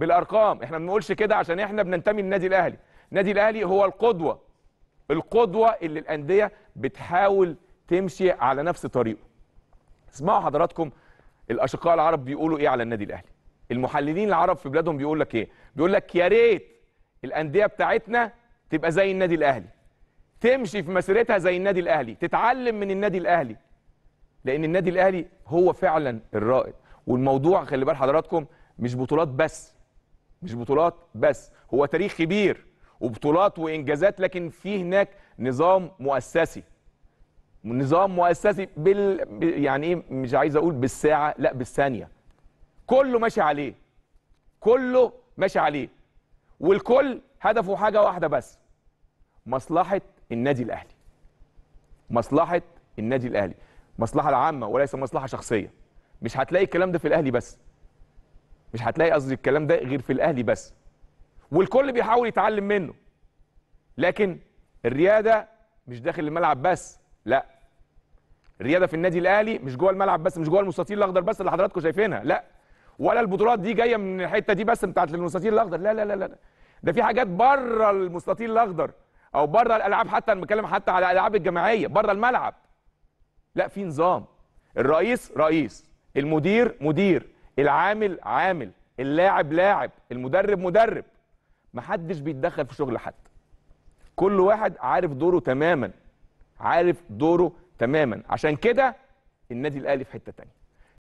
بالارقام احنا ما بنقولش كده عشان احنا بننتمي للنادي الاهلي النادي الاهلي هو القدوه القدوه اللي الانديه بتحاول تمشي على نفس طريقه اسمعوا حضراتكم الاشقاء العرب بيقولوا ايه على النادي الاهلي المحللين العرب في بلادهم بيقول لك ايه بيقول لك يا ريت الانديه بتاعتنا تبقى زي النادي الاهلي تمشي في مسيرتها زي النادي الاهلي تتعلم من النادي الاهلي لان النادي الاهلي هو فعلا الرائد والموضوع خلي بال حضراتكم مش بطولات بس مش بطولات بس هو تاريخ كبير وبطولات وانجازات لكن في هناك نظام مؤسسي نظام مؤسسي بال يعني ايه مش عايز اقول بالساعه لا بالثانيه كله ماشي عليه كله ماشي عليه والكل هدفه حاجه واحده بس مصلحه النادي الاهلي مصلحه النادي الاهلي مصلحه العامه وليس مصلحه شخصيه مش هتلاقي الكلام ده في الاهلي بس مش هتلاقي قصدي الكلام ده غير في الاهلي بس والكل بيحاول يتعلم منه لكن الرياده مش داخل الملعب بس لا الرياده في النادي الاهلي مش جوه الملعب بس مش جوه المستطيل الاخضر بس اللي حضراتكم شايفينها لا ولا البطولات دي جايه من الحته دي بس بتاعت المستطيل الاخضر لا لا لا لا ده في حاجات بره المستطيل الاخضر او بره الالعاب حتى انا بتكلم حتى على الالعاب الجماعيه بره الملعب لا في نظام الرئيس رئيس المدير مدير العامل عامل اللاعب لاعب المدرب مدرب محدش بيتدخل في شغل حد كل واحد عارف دوره تماما عارف دوره تماما عشان كده النادي الاهلي في حته تانية